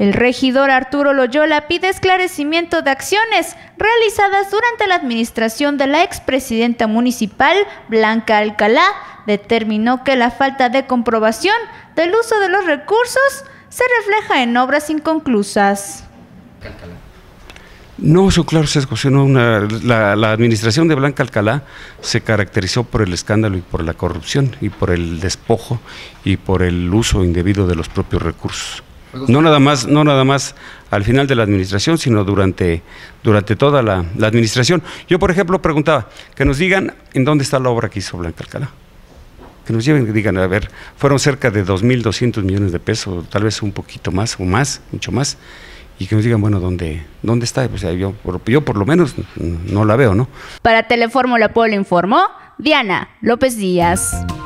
El regidor Arturo Loyola pide esclarecimiento de acciones realizadas durante la administración de la expresidenta municipal Blanca Alcalá. Determinó que la falta de comprobación del uso de los recursos se refleja en obras inconclusas. No, eso claro, se Una, la, administración de Blanca Alcalá se caracterizó por el escándalo y por la corrupción y por el despojo y por el uso indebido de los propios recursos. No nada más, no nada más al final de la administración, sino durante, durante toda la, administración. Yo, por ejemplo, preguntaba que nos digan en dónde está la obra que hizo Blanca Alcalá. Que nos lleven, digan, a ver, fueron cerca de 2.200 millones de pesos, tal vez un poquito más o más, mucho más, y que nos digan, bueno, ¿dónde, dónde está? yo, por, lo menos no la veo, ¿no? Para Telefórmula Puebla informó Diana López Díaz.